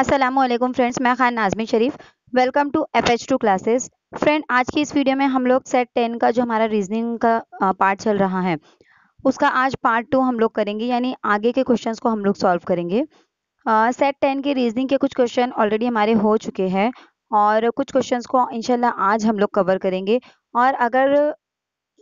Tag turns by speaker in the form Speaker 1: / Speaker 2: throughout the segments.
Speaker 1: Aslam friends मैं Khan Najmi Sharif welcome to F H two classes friend आज की इस वीडियो में हम लोग सेट टेन का जो हमारा रीजनिंग का पार्ट चल रहा है उसका आज पार्ट टू हम लोग करेंगे यानी आगे के क्वेश्चंस को हम लोग सॉल्व करेंगे सेट टेन के रीजनिंग के कुछ क्वेश्चन ऑलरेडी हमारे हो चुके हैं और कुछ क्वेश्चन को इनशाला आज हम लोग कवर करेंगे और अगर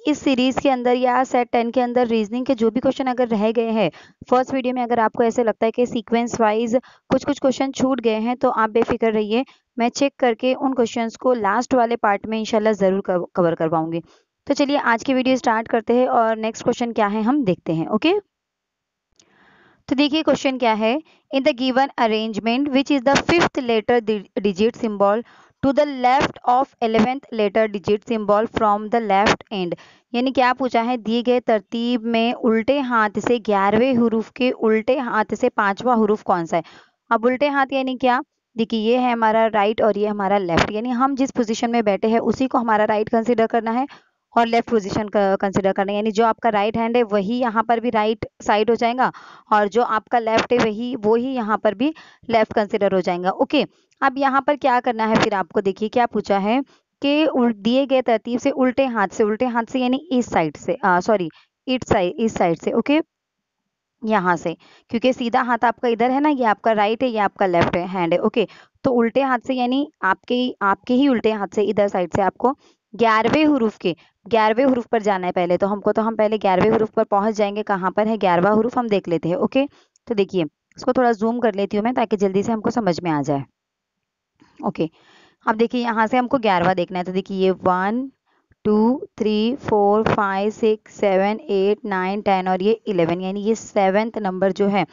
Speaker 1: इस सीरीज के अंदर या सेट टेन के अंदर रीजनिंग के जो भी क्वेश्चन अगर रह गए हैं फर्स्ट वीडियो में अगर आपको ऐसे लगता है कि सीक्वेंस वाइज कुछ कुछ क्वेश्चन छूट गए हैं तो आप बेफिक्र रहिए मैं चेक करके उन क्वेश्चन को लास्ट वाले पार्ट में इनशाला ज़रूर कवर करवाऊंगी तो चलिए आज की वीडियो स्टार्ट करते हैं और नेक्स्ट क्वेश्चन क्या है हम देखते हैं ओके तो देखिए क्वेश्चन क्या है in the given arrangement which is the fifth letter digit symbol to the left of eleventh letter digit symbol from the left end यानी क्या पूछा है दिए गए तरतीब में उल्टे हाथ से ग्यारहवें हरूफ के उल्टे हाथ से पांचवा हरूफ कौन सा है अब उल्टे हाथ यानी क्या देखिए ये है हमारा राइट और ये हमारा लेफ्ट यानी हम जिस पोजीशन में बैठे हैं उसी को हमारा राइट कंसिडर करना है और लेफ्ट पोजिशन कंसिडर करना यानी जो आपका राइट हैंड है वही यहाँ पर भी राइट साइड हो जाएगा और जो आपका लेफ्ट है वही वो ही यहाँ पर भी लेफ्ट कंसिडर हो जाएगा ओके अब यहाँ पर क्या करना है फिर आपको देखिए क्या पूछा है कि दिए गए तरतीब से उल्टे हाथ से उल्टे हाथ से यानी इस साइड से सॉरी इट साइड इस साइड से ओके यहाँ से क्योंकि सीधा हाथ आपका इधर है ना ये आपका राइट है ये आपका लेफ्ट हैंड है ओके तो उल्टे हाथ से यानी आपके आपके ही उल्टे हाथ से इधर साइड से आपको ग्यारहवें हरूफ के ग्यारहवें हरूफ पर जाना है पहले तो हमको तो हम पहले ग्यारहवें हरूफ पर पहुंच जाएंगे कहाँ पर है ग्यारहवा हरूफ हम देख लेते हैं ओके तो देखिए इसको थोड़ा जूम कर लेती हूँ मैं ताकि जल्दी से हमको समझ में आ जाए ओके अब देखिए यहाँ से हमको ग्यारहवा देखना है तो देखिए ये one two three four five six seven eight nine ten और ये इलेवन यानी ये सेवेंथ नंबर जो है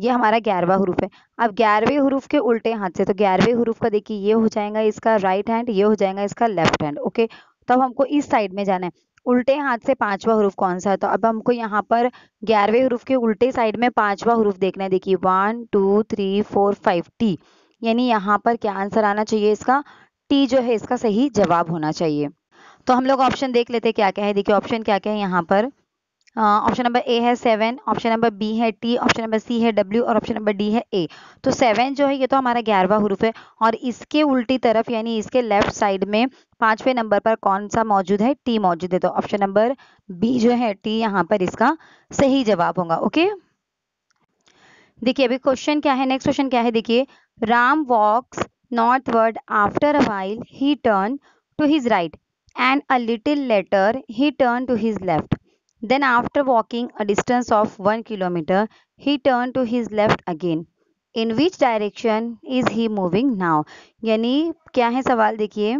Speaker 1: ये हमारा ग्यारहवा हरूफ है अब ग्यारहवें हरूफ के उल्टे हाथ से तो ग्यारहवें हरूफ का देखिए ये हो जाएगा इसका राइट हैंड ये हो जाएगा इसका लेफ्ट हैंड ओके तो अब हमको इस साइड में जाना है उल्टे हाथ से पांचवा हरूफ कौन सा है तो अब हमको यहाँ पर ग्यारहवें हरूफ के उल्टे साइड में पांचवा हरूफ देखना है देखिए one two three four five T यानी यहाँ पर क्या आंसर आना चाहिए इसका टी जो है इसका सही जवाब होना चाहिए तो हम लोग ऑप्शन देख लेते क्या क्या है देखिए ऑप्शन क्या क्या है यहाँ पर ऑप्शन नंबर ए है सेवन ऑप्शन नंबर बी है टी ऑप्शन नंबर सी है डब्ल्यू और ऑप्शन नंबर डी है ए तो सेवन जो है ये तो हमारा ग्यारहवा हरूफ है और इसके उल्टी तरफ यानी इसके लेफ्ट साइड में पांचवें नंबर पर कौन सा मौजूद है टी मौजूद है तो ऑप्शन नंबर बी जो है टी यहाँ पर इसका सही जवाब होगा ओके देखिए अभी क्वेश्चन क्या है नेक्स्ट क्वेश्चन क्या है देखिए Ram walks northward after a while he turn to his right and a little later he turn to his left Then after walking a distance of 1 kilometer, he turned to his left again. in which direction is he moving now यानी क्या है सवाल देखिए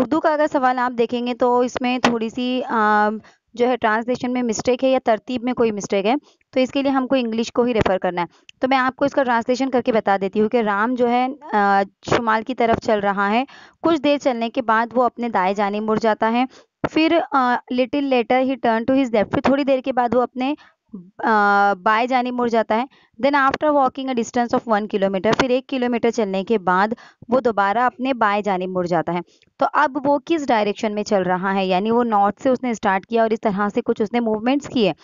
Speaker 1: उर्दू का अगर सवाल आप देखेंगे तो इसमें थोड़ी सी आ, जो है ट्रांसलेशन में मिस्टेक है या तरतीब में कोई मिस्टेक है तो इसके लिए हमको इंग्लिश को ही रेफ़र करना है तो मैं आपको इसका ट्रांसलेशन करके बता देती हूँ कि राम जो है शुमाल की तरफ चल रहा है कुछ देर चलने के बाद वो अपने दाए जाने मुड़ जाता है फिर little later he turn to his left फिर थोड़ी देर के बाद वो अपने बाय जानी मुड़ जाता है then after walking a distance of one kilometre फिर एक किलोमीटर चलने के बाद वो दोबारा अपने बाय जानी मुड़ जाता है तो अब वो किस डायरेक्शन में चल रहा है यानी वो नॉर्थ से उसने स्टार्ट किया और इस तरह से कुछ उसने मूवमेंट्स किए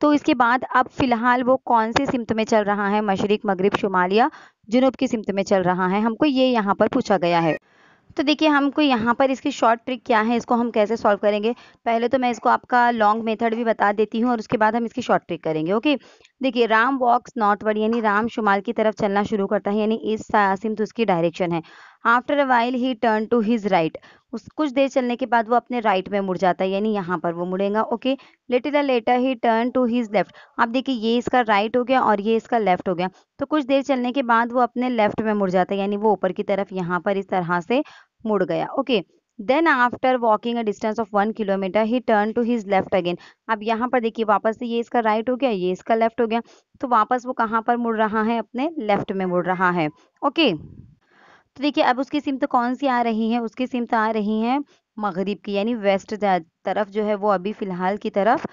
Speaker 1: तो इसके बाद अब फिलहाल वो कौन से सिमत में चल रहा है मशरक मगरब शुमालिया जुनूब की सिमत में चल रहा है हमको ये यहाँ पर पूछा गया है तो देखिए हमको यहाँ पर इसकी शॉर्ट ट्रिक क्या है इसको हम कैसे सॉल्व करेंगे पहले तो मैं इसको आपका लॉन्ग मेथड भी बता देती हूँ और उसके बाद हम इसकी शॉर्ट ट्रिक करेंगे ओके देखिए राम वॉक्स नॉटवर्ड यानी राम शुमाल की तरफ चलना शुरू करता है यानी इस सिम तो उसकी डायरेक्शन है after a while he turn to his right उस कुछ देर चलने के बाद वो अपने राइट right में मुड़ जाता है यानी यहाँ पर वो मुड़ेगा okay later a later he turn to his left आप देखिए ये इसका राइट right हो गया और ये इसका लेफ्ट हो गया तो कुछ देर चलने के बाद वो अपने लेफ्ट में मुड़ जाता है यानी वो ऊपर की तरफ यहाँ पर इस तरह से मुड़ गया okay then after walking a distance of one kilometre he turn to his left again अब यहाँ पर देखिए वापस से ये इसका राइट right हो गया ये इसका लेफ्ट हो गया तो वापस वो कहाँ पर मुड़ रहा है अपने लेफ्ट में मुड़ रहा है ओके तो देखिए अब उसकी सिमत तो कौन सी आ रही है उसकी सिमत तो आ रही है मगरिब की यानी वेस्ट तरफ जो है वो अभी फ़िलहाल की तरफ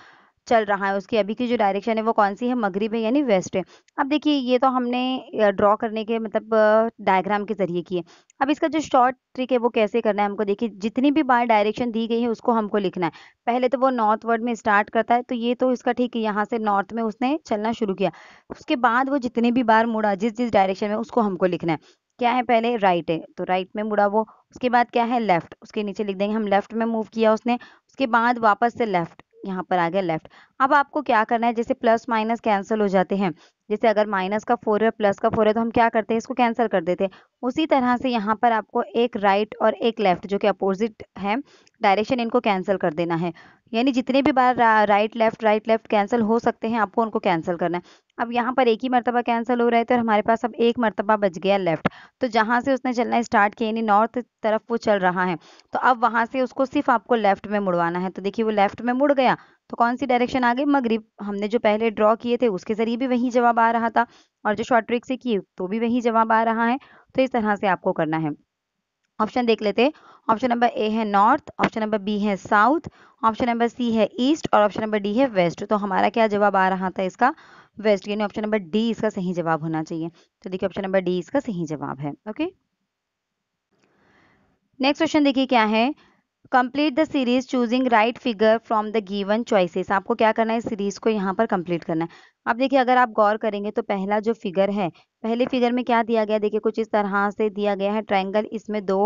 Speaker 1: चल रहा है उसकी अभी की जो डायरेक्शन है वो कौन सी है मगरब है यानी वेस्ट है अब देखिए ये तो हमने ड्रॉ करने के मतलब डायग्राम के जरिए किए अब इसका जो शॉर्ट ट्रिक है वो कैसे करना है हमको देखिए जितनी भी बार डायरेक्शन दी गई है उसको हमको लिखना है पहले तो वो नॉर्थ वर्ड में स्टार्ट करता है तो ये तो इसका ठीक है यहाँ से नॉर्थ में उसने चलना शुरू किया उसके बाद वो जितनी भी बार मुड़ा जिस जिस डायरेक्शन में उसको हमको लिखना है क्या है पहले राइट है तो राइट में मुड़ा वो उसके बाद क्या है लेफ्ट उसके नीचे लिख देंगे हम लेफ्ट में मूव किया उसने उसके बाद वापस से लेफ्ट यहाँ पर आ गया लेफ्ट अब आपको क्या करना है जैसे प्लस माइनस कैंसिल हो जाते हैं जैसे अगर माइनस का फोर है प्लस का फोर है तो हम क्या करते हैं इसको कैंसिल कर देते हैं उसी तरह से यहाँ पर आपको एक राइट और एक लेफ्ट जो कि अपोजिट है डायरेक्शन इनको कैंसिल कर देना है यानी जितने भी बार right left right left cancel हो सकते हैं आपको उनको कैंसिल करना है अब यहाँ पर एक ही मरतबा कैंसिल हो रहे थे और हमारे पास अब एक मरतबा बच गया लेफ्ट तो जहाँ से उसने चलना स्टार्ट किया यानी नॉर्थ तरफ वो चल रहा है तो अब वहाँ से उसको सिर्फ आपको लेफ्ट में मुड़वाना है तो देखिए वो लेफ्ट में मुड़ गया तो कौन सी डायरेक्शन आ गई मगरिब हमने जो पहले ड्रॉ किए थे उसके ज़रिए भी वही जवाब आ रहा था और जो शॉर्ट ट्रिक से किए तो भी वही जवाब आ रहा है तो इस तरह से आपको करना है ऑप्शन देख लेते ऑप्शन नंबर ए है नॉर्थ ऑप्शन नंबर बी है साउथ ऑप्शन नंबर सी है ईस्ट और ऑप्शन नंबर डी है वेस्ट तो हमारा क्या जवाब आ रहा था इसका वेस्ट यानी ऑप्शन नंबर डी इसका सही जवाब होना चाहिए तो देखिए ऑप्शन नंबर डी इसका सही जवाब है ओके नेक्स्ट क्वेश्चन देखिए क्या है complete the series choosing right figure from the given choices आपको क्या करना है सीरीज को यहाँ पर कंप्लीट करना है अब देखिए अगर आप गौर करेंगे तो पहला जो फिगर है पहले फिगर में क्या दिया गया देखिए कुछ इस तरह से दिया गया है ट्रायंगल इसमें दो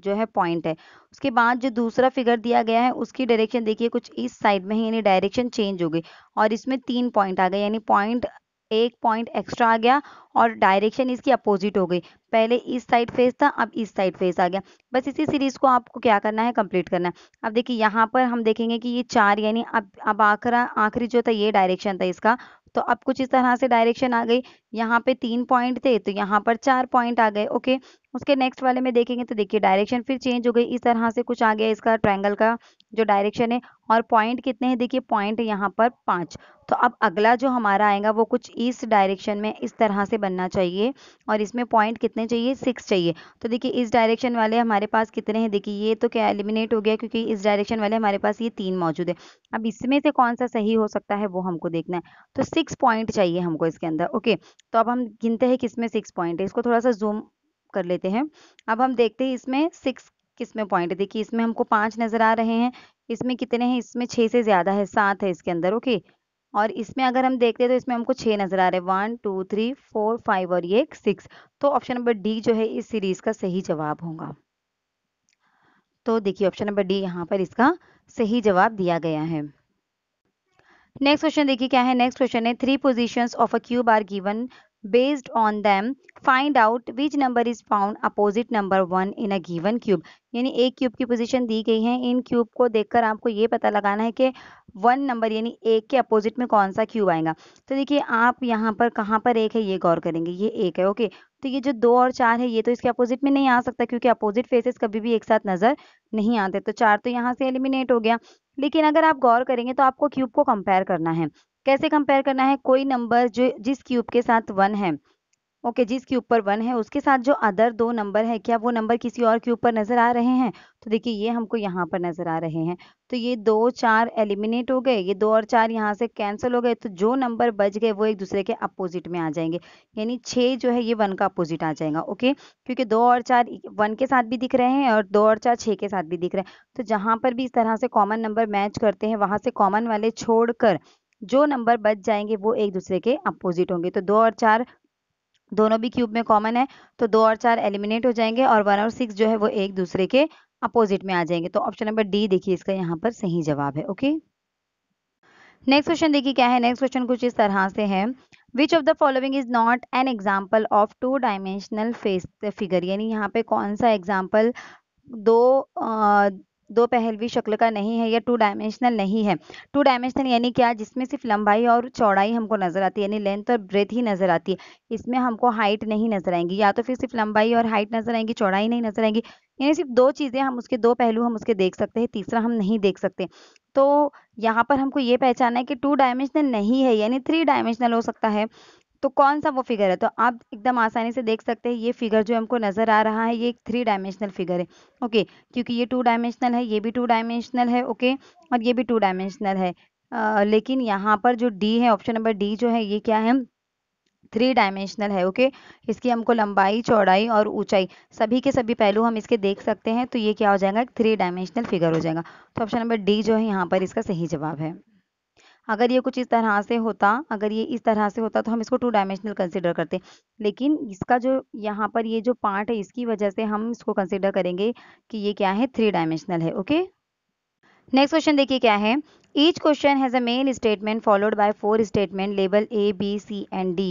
Speaker 1: जो है पॉइंट है उसके बाद जो दूसरा फिगर दिया गया है उसकी डायरेक्शन देखिए कुछ इस साइड में है यानी डायरेक्शन चेंज हो गई और इसमें तीन पॉइंट आ गए यानी पॉइंट एक पॉइंट एक्स्ट्रा आ गया और डायरेक्शन इसकी अपोजिट हो गई पहले इस साइड फेस था अब इस साइड फेस आ गया बस इसी सीरीज को आपको क्या करना है कंप्लीट करना है अब देखिए यहाँ पर हम देखेंगे कि ये चार यानी अब अब आखिरा आखिरी जो था ये डायरेक्शन था इसका तो अब कुछ इस तरह से डायरेक्शन आ गई यहाँ पे तीन पॉइंट थे तो यहाँ पर चार पॉइंट आ गए ओके उसके नेक्स्ट वाले में देखेंगे तो देखिए डायरेक्शन फिर चेंज हो गई इस तरह से कुछ आ गया इसका ट्रायंगल का जो डायरेक्शन है और पॉइंट कितने हैं देखिए पॉइंट यहाँ पर पाँच तो अब अगला जो हमारा आएगा वो कुछ इस डायरेक्शन में इस तरह से बनना चाहिए और इसमें पॉइंट कितने चाहिए सिक्स चाहिए तो देखिए इस डायरेक्शन वाले हमारे पास कितने हैं देखिए ये तो क्या एलिमिनेट हो गया क्योंकि इस डायरेक्शन वाले हमारे पास ये तीन मौजूद है अब इसमें से कौन सा सही हो सकता है वो हमको देखना है तो सिक्स पॉइंट चाहिए हमको इसके अंदर ओके तो अब हम गिनते हैं किसमें सिक्स पॉइंट है इसको थोड़ा सा जूम कर लेते हैं अब हम देखते हैं इसमें सिक्स किस में पॉइंट देखिए इसमें हमको पांच नज़र आ रहे हैं इसमें कितने हैं इसमें छह से ज़्यादा है सात है इसके अंदर ओके और इसमें अगर हम देखते हैं तो इसमें हमको छह नज़र आ रहे हैं one two three four five और ये सिक्स तो ऑप्शन नंबर डी जो है इस सीरीज़ का सही जवाब होगा तो देखिए ऑप्शन नंबर डी यहाँ पर इसका सही जवाब दिया गया है नेक्स्ट क्वेश्चन देखिए क्या है नेक्स्ट क्वेश्चन है three position of a cube are given based on them find out which number is found opposite number one in a given cube यानी एक क्यूब की पोजिशन दी गई है इन क्यूब को देखकर आपको ये पता लगाना है कि वन नंबर यानी एक के अपोजिट में कौन सा क्यूब आएगा तो देखिए आप यहाँ पर कहाँ पर एक है ये गौर करेंगे ये एक है ओके तो ये जो दो और चार है ये तो इसके अपोजिट में नहीं आ सकता क्योंकि अपोजिट फेसेस कभी भी एक साथ नज़र नहीं आते तो चार तो यहाँ से एलिमिनेट हो गया लेकिन अगर आप गौर करेंगे तो आपको क्यूब को कंपेयर करना है कैसे कंपेयर करना है कोई नंबर जो जिस क्यूब के साथ वन है ओके okay, जिसके ऊपर वन है उसके साथ जो अदर दो नंबर है क्या वो नंबर किसी और के ऊपर नज़र आ रहे हैं तो देखिए ये हमको यहाँ पर नज़र आ रहे हैं तो ये दो चार एलिमिनेट हो गए ये दो और चार यहाँ से कैंसिल हो गए तो जो नंबर बच गए वो एक दूसरे के अपोजिट में आ जाएंगे यानी छः जो है ये वन का अपोजिट आ जाएगा ओके क्योंकि दो और चार वन के साथ भी दिख रहे हैं और दो और चार छः के साथ भी दिख रहे हैं तो जहाँ पर भी इस तरह से कॉमन नंबर मैच करते हैं वहाँ से कॉमन वाले छोड़ जो नंबर बच जाएंगे वो एक दूसरे के अपोजिट होंगे तो दो और चार दोनों भी क्यूब में कॉमन है तो दो और चार एलिमिनेट हो जाएंगे और वन और सिक्स जो है वो एक दूसरे के अपोजिट में आ जाएंगे तो ऑप्शन नंबर डी देखिए इसका यहाँ पर सही जवाब है ओके नेक्स्ट क्वेश्चन देखिए क्या है नेक्स्ट क्वेश्चन कुछ इस तरह से है which of the following is not an example of two dimensional face figure यानी यहाँ पे कौन सा एग्जाम्पल दो आ, दो पहलवी शक्ल का नहीं है या टू डायमेंशनल नहीं है टू डायमेंशनल यानी क्या जिसमें सिर्फ लंबाई और चौड़ाई हमको नजर आती है यानी लेंथ और ब्रेथ ही नजर आती है इसमें हमको हाइट नहीं नजर आएंगी या तो फिर सिर्फ लंबाई और हाइट नजर आएंगी चौड़ाई नहीं नजर आएंगी यानी सिर्फ दो चीज़ें हम उसके दो पहलू हम उसके देख सकते हैं तीसरा हम नहीं देख सकते तो यहाँ पर हमको ये पहचाना है कि टू डायमेंशनल नहीं है यानी थ्री डायमेंशनल हो सकता है तो कौन सा वो फिगर है तो आप एकदम आसानी से देख सकते हैं ये फिगर जो हमको नज़र आ रहा है ये एक थ्री डायमेंशनल फिगर है ओके क्योंकि ये टू डायमेंशनल है ये भी टू डायमेंशनल है ओके और ये भी टू डायमेंशनल है आ, लेकिन यहाँ पर जो डी है ऑप्शन नंबर डी जो है ये क्या है थ्री डायमेंशनल है ओके इसकी हमको लंबाई चौड़ाई और ऊंचाई सभी के सभी पहलू हम इसके देख सकते हैं तो ये क्या हो जाएगा थ्री डायमेंशनल फिगर हो जाएगा तो ऑप्शन नंबर डी जो है यहाँ पर इसका सही जवाब है अगर ये कुछ इस तरह से होता अगर ये इस तरह से होता तो हम इसको टू डायमेंशनल कंसिडर करते लेकिन इसका जो यहाँ पर ये जो पार्ट है इसकी वजह से हम इसको कंसिडर करेंगे कि ये क्या है थ्री डायमेंशनल है ओके नेक्स्ट क्वेश्चन देखिए क्या है each question has a main statement followed by four statement label A B C and D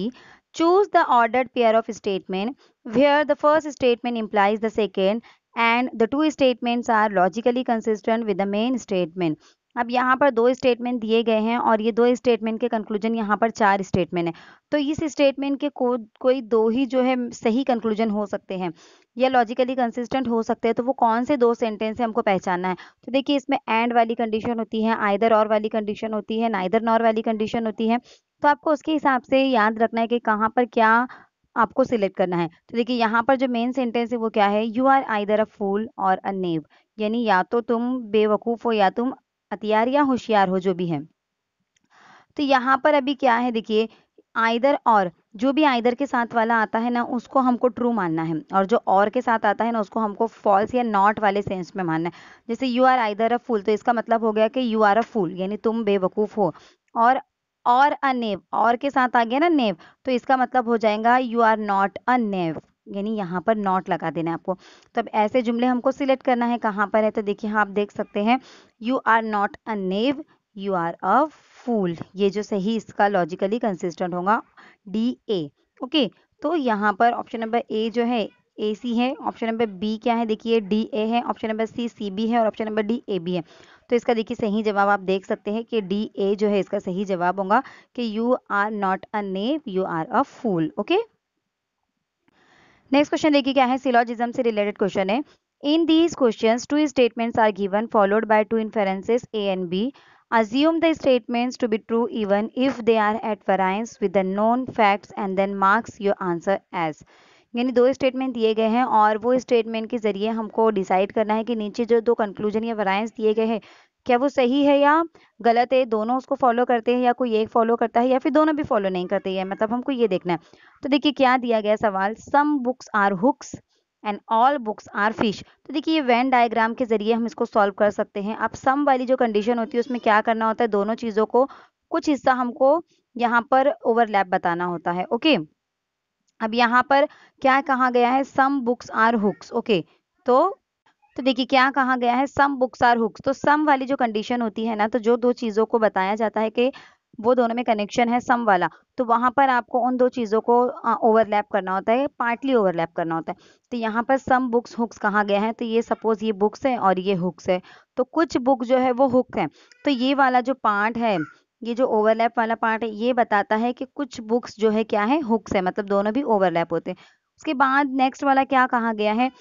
Speaker 1: choose the ordered pair of statement where the first statement implies the second and the two statements are logically consistent with the main statement अब यहाँ पर दो statement दिए गए हैं और ये दो स्टेटमेंट के कंक्लूजन यहाँ पर चार स्टेटमेंट है तो इस स्टेटमेंट के को कोई दो ही जो है सही कंक्लूजन हो सकते हैं या लॉजिकली कंसिस्टेंट हो सकते हैं तो वो कौन से दो सेंटेंस है हमको पहचानना है तो देखिए इसमें एंड वाली कंडीशन होती है आइदर और वाली कंडीशन होती है नाइदर नॉर वाली कंडीशन होती है तो आपको उसके हिसाब से याद रखना है कि कहाँ पर क्या आपको सिलेक्ट करना है तो देखिए यहाँ पर जो मेन सेंटेंस है वो क्या है you are either a fool और अ नेव यानी या तो तुम बेवकूफ़ हो या तुम हथियार या होशियार हो जो भी है तो यहाँ पर अभी क्या है देखिए आइदर और जो भी आइदर के साथ वाला आता है ना उसको हमको ट्रू मानना है और जो और के साथ आता है ना उसको हमको फॉल्स या नॉट वाले सेंस में मानना है जैसे you are either a fool तो इसका मतलब हो गया कि यू आर अ फूल यानी तुम बेवकूफ़ हो और और अ नेव और के साथ आ गया ना नेव तो इसका मतलब हो जाएगा you are not a knave यानी यहाँ पर नॉट लगा देना है आपको तो अब ऐसे जुमले हमको सिलेक्ट करना है कहाँ पर है तो देखिए हाँ आप देख सकते हैं you are not a knave you are a fool ये जो सही इसका लॉजिकली कंसिस्टेंट होगा डी ए ओके तो यहाँ पर ऑप्शन नंबर ए जो है ए सी है ऑप्शन नंबर बी क्या है देखिए डी ए है option number C C B है और option number D A B है तो इसका देखिए सही जवाब आप देख सकते हैं कि डी ए जो है इसका सही जवाब होगा कि you are not a knave you are a fool okay next question देखिए क्या है सिलोजिज्म से रिलेटेड क्वेश्चन है in these questions two statements are given followed by two inferences A and B assume the statements to be true even if they are at variance with the known facts and then marks your answer as यानी दो statement दिए गए हैं और वो statement के जरिए हमको डिसाइड करना है कि नीचे जो दो कंक्लूजन या वराइंस दिए गए हैं क्या वो सही है या गलत है दोनों उसको फॉलो करते हैं या कोई एक फॉलो करता है या फिर दोनों भी फॉलो नहीं करते हैं मतलब हमको ये देखना है तो देखिए क्या दिया गया सवाल some books are hooks and all books are fish तो देखिए ये वैन डायग्राम के जरिए हम इसको सॉल्व कर सकते हैं अब सम वाली जो कंडीशन होती है उसमें क्या करना होता है दोनों चीज़ों को कुछ हिस्सा हमको यहाँ पर ओवरलैप बताना होता है ओके अब यहाँ पर क्या कहा गया है some books are hooks okay तो तो देखिए क्या कहा गया है सम बुक्स आर हुक्स तो सम वाली जो कंडीशन होती है ना तो जो दो चीज़ों को बताया जाता है कि वो दोनों में कनेक्शन है सम वाला तो वहां पर आपको उन दो चीज़ों को ओवरलैप करना होता है पार्टली ओवरलैप करना होता है तो यहाँ पर सम बुक्स हुक्स कहा गया है तो ये सपोज ये बुक्स है और ये हुक्स है तो कुछ बुक जो है वो हुक है तो ये वाला जो पार्ट है ये जो ओवरलैप वाला पार्ट है ये बताता है कि कुछ बुक्स जो है क्या है हुक्स है मतलब दोनों भी ओवरलैप होते हैं उसके बाद नेक्स्ट वाला क्या कहा गया है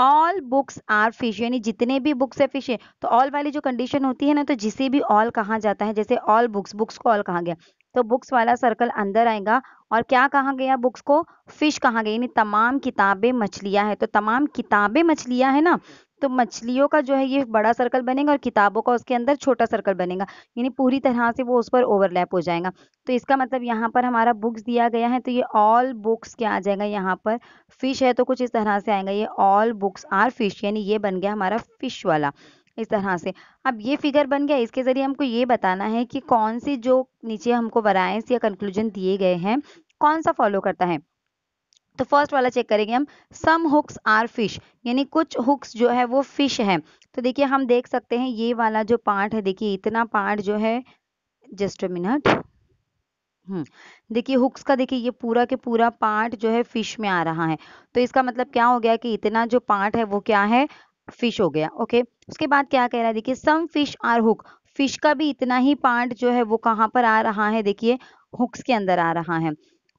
Speaker 1: ऑल बुक्स आर फिश यानी जितने भी बुक्स है फिश है तो ऑल वाली जो कंडीशन होती है ना तो जिसे भी ऑल कहा जाता है जैसे ऑल बुक्स बुक्स को ऑल कहा गया तो बुक्स वाला सर्कल अंदर आएगा और क्या कहा गया बुक्स को फिश कहा गया यानी तमाम किताबें मछलियां है तो तमाम किताबें मछलियां है ना तो मछलियों का जो है ये बड़ा सर्कल बनेगा और किताबों का उसके अंदर छोटा सर्कल बनेगा यानी पूरी तरह से वो उस पर ओवरलैप हो जाएगा तो इसका मतलब यहाँ पर हमारा बुक्स दिया गया है तो ये ऑल बुक्स क्या आ जाएगा यहाँ पर फिश है तो कुछ इस तरह से आएगा ये ऑल बुक्स आर फिश यानी ये बन गया हमारा फिश वाला इस तरह से अब ये फिगर बन गया इसके ज़रिए हमको ये बताना है कि कौन सी जो नीचे हमको वराइंस या कंक्लूजन दिए गए हैं कौन सा फॉलो करता है तो फर्स्ट वाला चेक करेंगे हम सम हुक्स आर फिश यानी कुछ हुक्स जो है वो फिश है तो देखिए हम देख सकते हैं ये वाला जो पार्ट है देखिए इतना पार्ट जो है जस्ट हम्म, मिनट देखिए हुक्स का देखिए ये पूरा के पूरा पार्ट जो है फिश में आ रहा है तो इसका मतलब क्या हो गया कि इतना जो पार्ट है वो क्या है फिश हो गया ओके उसके बाद क्या कह रहा है देखिए some fish are hook fish का भी इतना ही पार्ट जो है वो कहाँ पर आ रहा है देखिए हुक्स के अंदर आ रहा है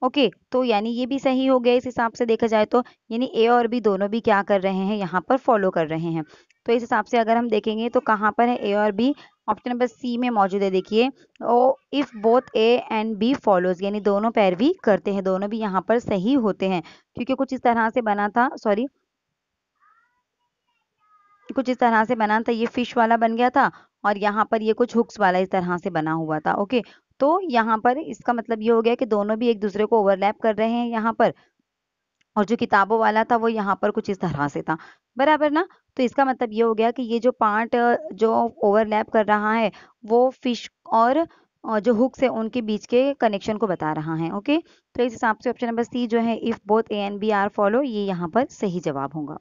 Speaker 1: ओके okay, तो यानी ये भी सही हो गया इस हिसाब से देखा जाए तो यानी ए और बी दोनों भी क्या कर रहे हैं यहाँ पर फॉलो कर रहे हैं तो इस हिसाब से अगर हम देखेंगे तो कहाँ पर है ए और बी ऑप्शन नंबर सी में मौजूद है देखिए oh if both A and B follows यानी दोनों पैरवी करते हैं दोनों भी यहाँ पर सही होते हैं क्योंकि कुछ इस तरह से बना था सॉरी कुछ इस तरह से बना था ये फिश वाला बन गया था और यहाँ पर ये कुछ हुक्स वाला इस तरह से बना हुआ था ओके तो यहाँ पर इसका मतलब ये हो गया कि दोनों भी एक दूसरे को ओवरलैप कर रहे हैं यहाँ पर और जो किताबों वाला था वो यहाँ पर कुछ इस तरह से था बराबर ना तो इसका मतलब ये हो गया कि ये जो पार्ट जो ओवरलैप कर रहा है वो फिश और जो हुक्स है उनके बीच के कनेक्शन को बता रहा है ओके तो इस हिसाब से ऑप्शन नंबर सी जो है if both A and B are follow ये यहाँ पर सही जवाब होगा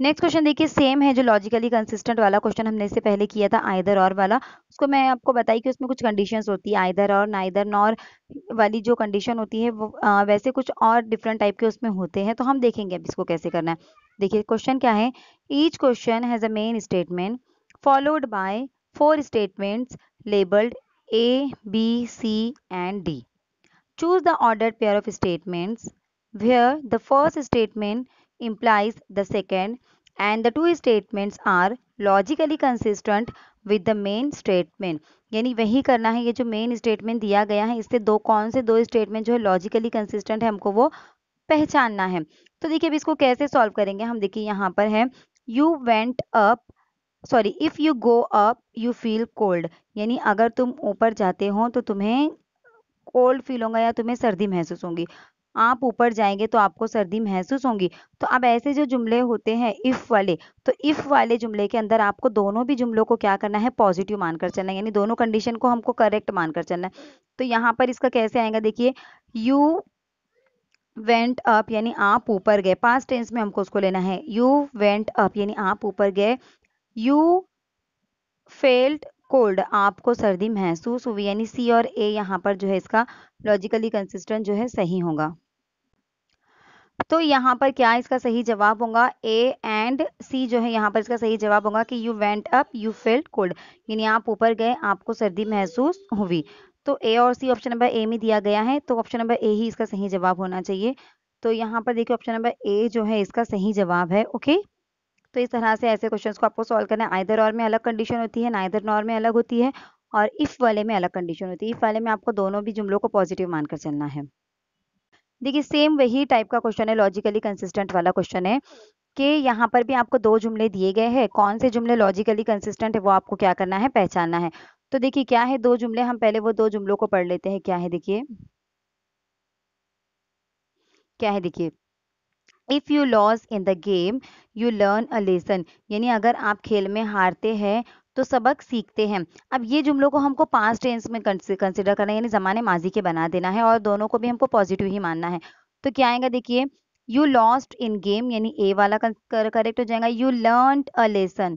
Speaker 1: नेक्स्ट क्वेश्चन देखिए सेम है जो लॉजिकली कंसिस्टेंट वाला क्वेश्चन हमने इससे पहले किया था आइदर और वाला उसको मैं आपको बताई कि उसमें कुछ कंडीशंस होती है आइदर और नाइदर नॉर वाली जो कंडीशन होती है वो आ, वैसे कुछ और डिफरेंट टाइप के उसमें होते हैं तो हम देखेंगे अब इसको कैसे करना है देखिए क्वेश्चन क्या है each question has a main statement followed by four statements labelled A B C and D choose the order pair of statements where the first statement implies the second and the two statements are logically consistent with the main statement यानी वही करना है ये जो main statement दिया गया है इससे दो कौन से दो स्टेटमेंट जो है लॉजिकली कंसिस्टेंट है हमको वो पहचानना है तो देखिए अभी इसको कैसे सॉल्व करेंगे हम देखिए यहाँ पर है you went up sorry if you go up you feel cold यानी अगर तुम ऊपर जाते हो तो तुम्हें कोल्ड फील होगा या तुम्हें सर्दी महसूस होगी आप ऊपर जाएंगे तो आपको सर्दी महसूस होगी तो अब ऐसे जो जुमले होते हैं इफ़ वाले तो इफ़ वाले जुमले के अंदर आपको दोनों भी जुमलों को क्या करना है पॉजिटिव मानकर चलना यानी दोनों कंडीशन को हमको करेक्ट मानकर चलना है तो यहाँ पर इसका कैसे आएगा देखिए यू वेंट अप यानी आप ऊपर गए पास टेंस में हमको उसको लेना है यू वेंट अप यानी आप ऊपर गए यू फेल्ट कोल्ड आपको सर्दी महसूस हुई यानी सी और ए यहाँ पर जो है इसका लॉजिकली कंसिस्टेंट जो है सही होगा तो यहाँ पर क्या इसका सही जवाब होगा ए एंड सी जो है यहाँ पर इसका सही जवाब होगा कि you went up you felt cold यानी आप ऊपर गए आपको सर्दी महसूस हुई तो ए और सी ऑप्शन नंबर ए में दिया गया है तो ऑप्शन नंबर ए ही इसका सही जवाब होना चाहिए तो यहाँ पर देखिए ऑप्शन नंबर ए जो है इसका सही जवाब है ओके तो इस तरह से ऐसे क्वेश्चन को आपको सॉल्व करना है आइधर और में अलग कंडीशन होती है नाइदर नॉर में अलग होती है और इफ़ वाले में अलग कंडीशन होती है इफ़ वाले में आपको दोनों भी जुमलों को पॉजिटिव मानकर चलना है देखिए सेम वही टाइप का क्वेश्चन है लॉजिकली कंसिस्टेंट वाला क्वेश्चन है कि यहाँ पर भी आपको दो जुमले दिए गए हैं कौन से जुमले लॉजिकली कंसिस्टेंट है वो आपको क्या करना है पहचानना है तो देखिए क्या है दो जुमले हम पहले वो दो जुमलों को पढ़ लेते हैं क्या है देखिए क्या है देखिए if you loss in the game you learn a lesson यानी अगर आप खेल में हारते हैं तो सबक सीखते हैं अब ये जुमलों को हमको पांच टेंस में कंसिडर करना है यानी ज़माने माजी के बना देना है और दोनों को भी हमको पॉजिटिव ही मानना है तो क्या आएगा देखिए यू लॉस्ट इन गेम यानी ए वाला करेक्ट हो जाएगा you learn a lesson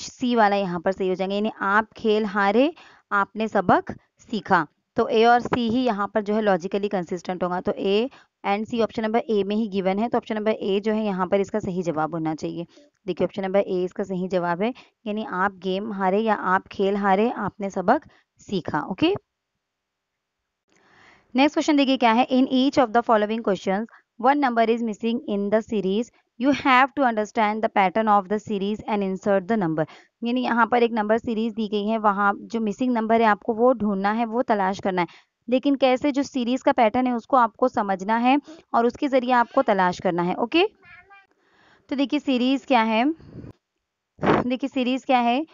Speaker 1: C वाला यहाँ पर सही हो जाएगा यानी आप खेल हारे आपने सबक सीखा तो ए और सी ही यहाँ पर जो है लॉजिकली कंसिस्टेंट होगा तो A and C option number A में ही गिवन है तो ऑप्शन नंबर ए जो है यहाँ पर इसका सही जवाब होना चाहिए देखिए ऑप्शन नंबर ए इसका सही जवाब है यानी आप गेम हारे या आप खेल हारे आपने सबक सीखा ओके नेक्स्ट क्वेश्चन देखिए क्या है in each of the following question one number is missing in the series you have to understand the pattern of the series and insert the number यानी यहाँ पर एक नंबर सीरीज दी गई है वहाँ जो मिसिंग नंबर है आपको वो ढूंढना है वो तलाश करना है लेकिन कैसे जो सीरीज का पैटर्न है उसको आपको समझना है और उसके ज़रिए आपको तलाश करना है ओके तो देखिए सीरीज़ क्या है देखिए सीरीज़ क्या है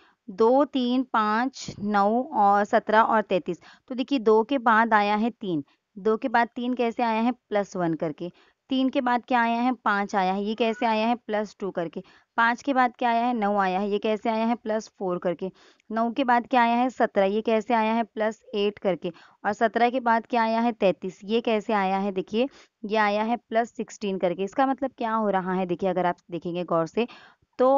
Speaker 1: दो तीन पाँच नौ और सत्रह और तैतीस तो देखिए दो के बाद आया है तीन दो के बाद तीन कैसे आया है प्लस वन करके तीन के बाद क्या आया है पाँच आया है ये कैसे आया है प्लस टू करके पाँच के बाद क्या आया है नौ आया है ये कैसे आया है प्लस फोर करके नौ के बाद क्या आया है सत्रह ये कैसे आया है प्लस एट करके और सत्रह के बाद क्या आया है तैंतीस ये कैसे आया है देखिए ये आया है प्लस सिक्सटीन करके इसका मतलब क्या हो रहा है देखिए अगर आप देखेंगे गौर से तो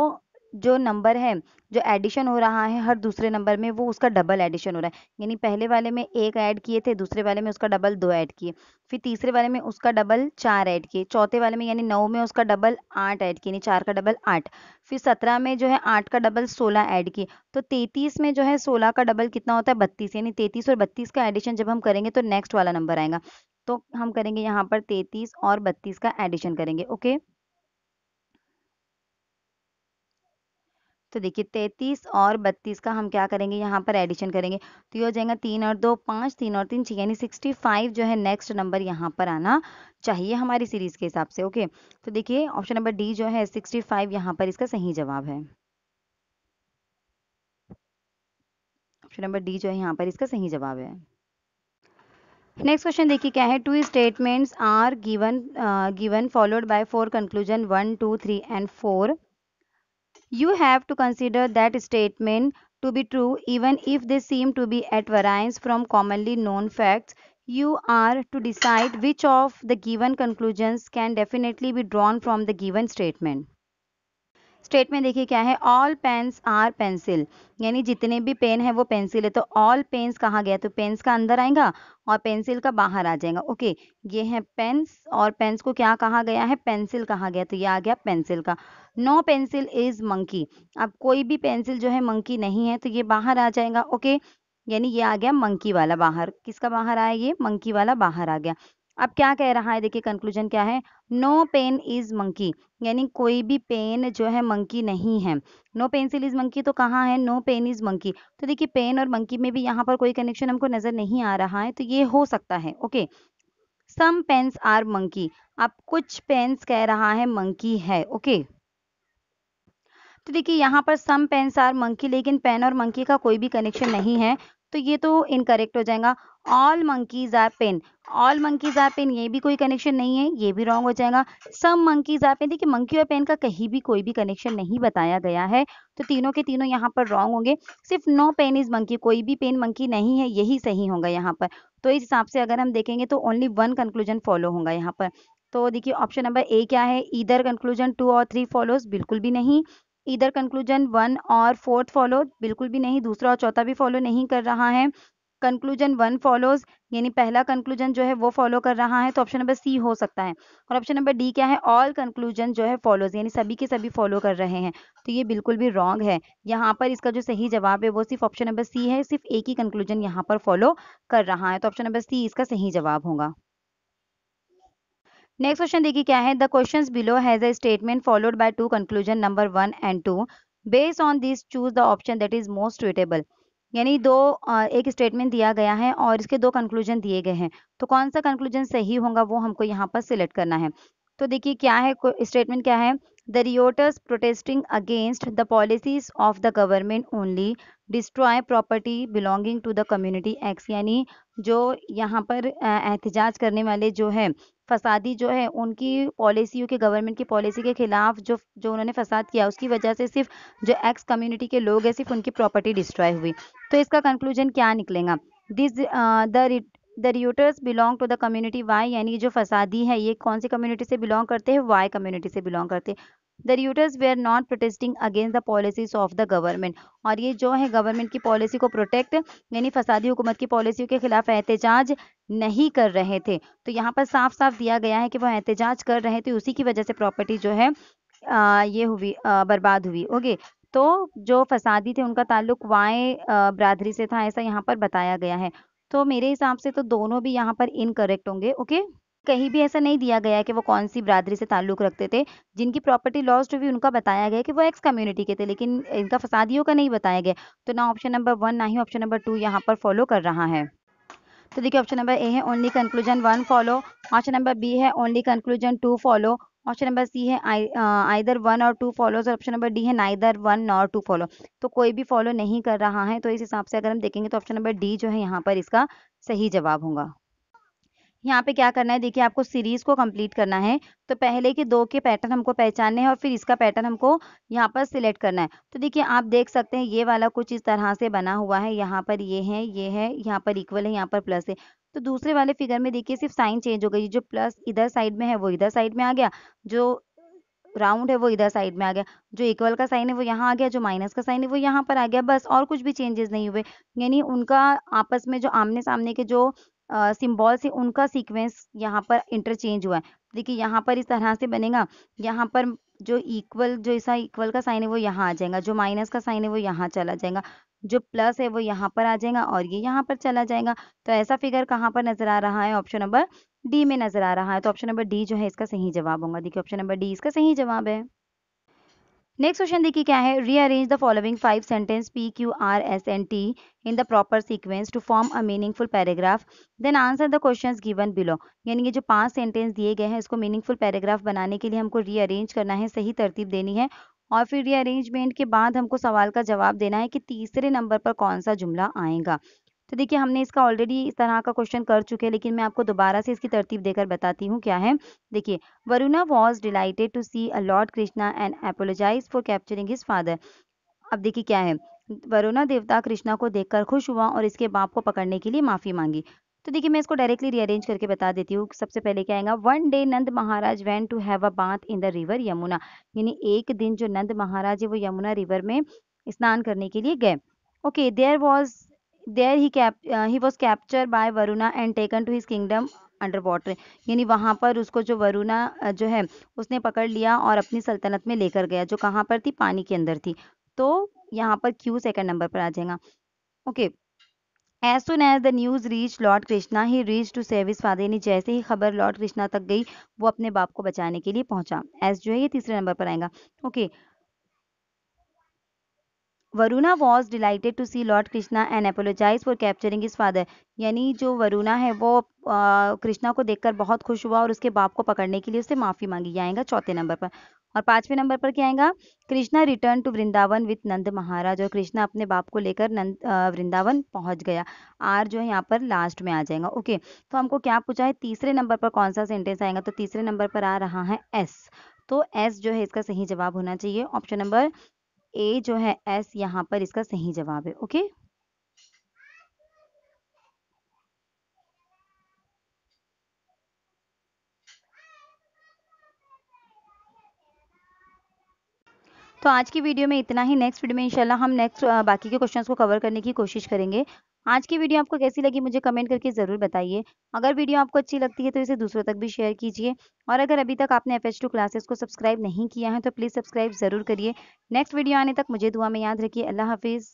Speaker 1: जो नंबर है जो एडिशन हो रहा है हर दूसरे नंबर में वो उसका डबल एडिशन हो रहा है यानी पहले वाले में एक ऐड किए थे दूसरे वाले में उसका डबल दो ऐड किए फिर तीसरे वाले में उसका डबल चार ऐड किए चौथे वाले में यानी नौ में उसका डबल आठ ऐड किए यानी चार का डबल आठ फिर सत्रह में जो है आठ का डबल सोलह ऐड किए तो तैतीस में जो है सोलह का डबल कितना होता है बत्तीस यानी तैतीस और बत्तीस का एडिशन जब हम करेंगे तो नेक्स्ट वाला नंबर आएगा तो हम करेंगे यहाँ पर तैतीस और बत्तीस का एडिशन करेंगे ओके तो देखिए तैंतीस और बत्तीस का हम क्या करेंगे यहाँ पर एडिशन करेंगे तो ये हो जाएगा तीन और दो पाँच तीन और तीन छः यानी सिक्सटी फाइव जो है नेक्स्ट नंबर यहाँ पर आना चाहिए हमारी सीरीज़ के हिसाब से ओके तो देखिए ऑप्शन नंबर डी जो है सिक्सटी फाइव यहाँ पर इसका सही जवाब है ऑप्शन नंबर डी जो है यहाँ पर इसका सही जवाब है नेक्स्ट क्वेश्चन देखिए क्या है two statements are given given followed by four conclusion one two three and four You have to consider that statement to be true even if they seem to be at variance from commonly known facts. You are to decide which of the given conclusions can definitely be drawn from the given statement. State में देखिए क्या है all pens are pencil यानी जितने भी pen है वो pencil है तो ऑल पेन्स कहा गया तो पेन्स का अंदर आएगा और पेंसिल का बाहर आ जाएगा ओके ये है पेन्स और पेन्स को क्या कहा गया है पेंसिल कहा गया तो ये आ गया पेंसिल का नो पेंसिल इज मंकी अब कोई भी पेंसिल जो है मंकी नहीं है तो ये बाहर आ जाएगा ओके यानी ये आ गया मंकी वाला बाहर किसका बाहर आया ये मंकी वाला बाहर आ गया अब क्या कह रहा है देखिए कंक्लूजन क्या है नो पेन इज मंकी यानी कोई भी पेन जो है मंकी नहीं है नो पेंसिल इज मंकी तो कहाँ है नो पेन इज मंकी तो देखिए पेन और मंकी में भी यहाँ पर कोई कनेक्शन हमको नजर नहीं आ रहा है तो ये हो सकता है okay some pens are monkey अब कुछ पेन्स कह रहा है मंकी है ओके तो देखिए यहाँ पर सम पेन्स आर मंकी लेकिन पेन और मंकी का कोई भी कनेक्शन नहीं है तो ये तो इनकरेक्ट हो जाएगा all monkeys are pen all monkeys are pen ये भी कोई कनेक्शन नहीं है ये भी रॉन्ग हो जाएगा सम मंकीज आर पेन देखिए मंकी और पेन का कहीं भी कोई भी कनेक्शन नहीं बताया गया है तो तीनों के तीनों यहाँ पर रॉन्ग होंगे सिर्फ नो पेन इज मंकी कोई भी पेन मंकी नहीं है यही सही होगा यहाँ पर तो इस हिसाब से अगर हम देखेंगे तो ओनली वन कंक्लूजन फॉलो होगा यहाँ पर तो देखिए ऑप्शन नंबर ए क्या है इधर कंक्लूजन टू और थ्री फॉलोज बिल्कुल भी नहीं इधर कंक्लूजन वन और फोर्थ फॉलो बिल्कुल भी नहीं दूसरा और चौथा भी फॉलो नहीं कर रहा है कंक्लूजन वन फॉलोज यानी पहला कंक्लूजन जो है वो फॉलो कर रहा है तो ऑप्शन नंबर सी हो सकता है और ऑप्शन नंबर डी क्या है ऑल कंक्लूजन जो है फॉलोज यानी सभी के सभी फॉलो कर रहे हैं तो ये बिल्कुल भी रॉन्ग है यहाँ पर इसका जो सही जवाब है वो सिर्फ ऑप्शन नंबर सी है सिर्फ एक ही कंक्लूजन यहाँ पर फॉलो कर रहा है तो ऑप्शन नंबर सी इसका सही जवाब होगा नेक्स्ट क्वेश्चन देखिए क्या है the question below has a statement followed by two conclusion number one and two based on this choose the option that is most suitable यानी दो एक स्टेटमेंट दिया गया है और इसके दो कंक्लूजन दिए गए हैं तो कौन सा कंक्लूजन सही होगा वो हमको यहाँ पर सिलेक्ट करना है तो देखिए क्या है स्टेटमेंट क्या है the rioters protesting against the policies of the government only destroy property belonging to the community X यानी जो यहाँ पर एहतजाज करने वाले जो है फसादी जो है उनकी पॉलिसियों के गवर्नमेंट की पॉलिसी के खिलाफ जो जो उन्होंने फसाद किया उसकी वजह से सिर्फ जो एक्स कम्युनिटी के लोग हैं सिर्फ उनकी प्रॉपर्टी डिस्ट्रॉय हुई तो इसका कंक्लूजन क्या निकलेगा this the the rioters belong to the community Y यानी जो फसादी है ये कौन सी कम्युनिटी से बिलोंग करते हैं वाई कम्युनिटी से बिलोंग करते हैं the rioters are not protesting against the policies of the government और ये जो है गवर्नमेंट की पॉलिसी को प्रोटेक्ट यानी फसादी हुकूमत की पॉलिसियों के खिलाफ एहतजाज नहीं कर रहे थे तो यहाँ पर साफ साफ दिया गया है कि वो एहतजाज कर रहे थे उसी की वजह से प्रॉपर्टी जो है आ, ये हुई आ, बर्बाद हुई ओके तो जो फसादी थे उनका ताल्लुक वाए बरादरी से था ऐसा यहाँ पर बताया गया है तो मेरे हिसाब से तो दोनों भी यहाँ पर इनकरेक्ट होंगे ओके कहीं भी ऐसा नहीं दिया गया है कि वो कौन सी बरादरी से ताल्लुक़ रखते थे जिनकी प्रॉपर्टी लॉस्ट हुई उनका बताया गया कि वो एक्स कम्युनिटी के थे लेकिन इनका फसादियों का नहीं बताया गया तो ना ऑप्शन नंबर वन ना ही ऑप्शन नंबर टू यहाँ पर फॉलो कर रहा है तो देखिए ऑप्शन नंबर ए है only conclusion one follow option number B है only conclusion two follow option number C है आइदर वन और टू फॉलो और ऑप्शन नंबर डी है neither one nor two follow तो कोई भी फॉलो नहीं कर रहा है तो इस हिसाब से अगर हम देखेंगे तो ऑप्शन नंबर डी जो है यहाँ पर इसका सही जवाब होगा यहाँ पे क्या करना है देखिए आपको सीरीज को कंप्लीट करना है तो पहले के दो के पैटर्न हमको पहचानने हैं और फिर इसका पैटर्न हमको यहाँ पर सिलेक्ट करना है तो देखिए आप देख सकते हैं ये वाला कुछ इस तरह से बना हुआ है यहाँ पर ये है ये है यहाँ पर इक्वल है यहाँ पर प्लस है तो दूसरे वाले फिगर में देखिए सिर्फ साइन चेंज हो गई जो प्लस इधर साइड में है वो इधर साइड में आ गया जो राउंड है वो इधर साइड में आ गया जो इक्वल का साइन है वो यहाँ आ गया जो माइनस का साइन है वो यहाँ पर आ गया बस और कुछ भी चेंजेस नहीं हुए यानी उनका आपस में जो आमने सामने के जो सिंबॉल से उनका सीक्वेंस यहाँ पर इंटरचेंज हुआ है देखिए यहाँ पर इस तरह से बनेगा यहाँ पर जो इक्वल जो ऐसा इक्वल का साइन है वो यहाँ आ जाएगा जो माइनस का साइन है वो यहाँ चला जाएगा जो प्लस है वो यहाँ पर आ जाएगा और ये यहाँ पर चला जाएगा तो ऐसा फिगर कहाँ पर नजर आ रहा है ऑप्शन नंबर डी में नजर आ रहा है तो ऑप्शन नंबर डी जो है इसका सही जवाब होगा देखिए ऑप्शन नंबर डी इसका सही जवाब है नेक्स्ट क्वेश्चन देखिए क्या है rearrange the following five sentence P Q R S N T in the proper sequence to form a meaningful paragraph then answer the questions given below यानी ये जो पांच सेंटेंस दिए गए हैं इसको मीनिंगफुल पैराग्राफ बनाने के लिए हमको रीअरेंज करना है सही तरतीब देनी है और फिर रीअरेंजमेंट के बाद हमको सवाल का जवाब देना है कि तीसरे नंबर पर कौन सा जुमला आएगा तो देखिए हमने इसका ऑलरेडी इस तरह का क्वेश्चन कर चुके हैं लेकिन मैं आपको दोबारा से इसकी तरतीब देकर बताती हूँ क्या है देखिए Varuna was delighted to see a lord Krishna and apologize for capturing his father अब देखिए क्या है वरुणा देवता कृष्णा को देखकर खुश हुआ और इसके बाप को पकड़ने के लिए माफ़ी मांगी तो देखिए मैं इसको डायरेक्टली रीअरेंज करके बता देती हूँ सबसे पहले क्या आएगा one day Nand Maharaj went to have a bath in the river Yamuna यानी एक दिन जो नंद महाराज है वो यमुना रिवर में स्नान करने के लिए गए okay there was there he cap he was capture by Varuna and taken to his kingdom under water यानी वहाँ पर उसको जो वरुणा जो है उसने पकड़ लिया और अपनी सल्तनत में लेकर गया जो कहाँ पर थी पानी के अंदर थी तो यहाँ पर क्यू सेकंड नंबर पर आ जाएगा okay as soon as the news reach lord Krishna he reach to save his father यानी जैसे ही खबर लॉर्ड कृष्णा तक गई वो अपने बाप को बचाने के लिए पहुंचा एस जो है ये तीसरे नंबर पर आएगा okay okay. Varuna was delighted to see lord Krishna and apologize for capturing his father यानी जो वरुणा है वो कृष्णा को देखकर बहुत खुश हुआ और उसके बाप को पकड़ने के लिए उससे माफ़ी मांगी आएगा चौथे नंबर पर और पांचवें नंबर पर क्या आएगा Krishna return to Vrindavan with Nand Maharaj और कृष्णा अपने बाप को लेकर नंद वृंदावन पहुंच गया आर जो है यहाँ पर लास्ट में आ जाएगा ओके तो हमको क्या पूछा है तीसरे नंबर पर कौन सा सेंटेंस आएगा तो तीसरे नंबर पर आ रहा है एस तो एस जो है इसका सही जवाब होना चाहिए ऑप्शन नंबर ए जो है एस यहाँ पर इसका सही जवाब है ओके तो आज की वीडियो में इतना ही नेक्स्ट वीडियो में इंशाल्लाह हम नेक्स्ट बाकी के क्वेश्चंस को कवर करने की कोशिश करेंगे आज की वीडियो आपको कैसी लगी मुझे कमेंट करके ज़रूर बताइए अगर वीडियो आपको अच्छी लगती है तो इसे दूसरों तक भी शेयर कीजिए और अगर अभी तक आपने एफ एच टू क्लासेस को सब्सक्राइब नहीं किया है तो प्लीज़ सब्सक्राइब ज़रूर करिए नेक्स्ट वीडियो आने तक मुझे दुआ में याद रखिए अल्लाह हाफिज़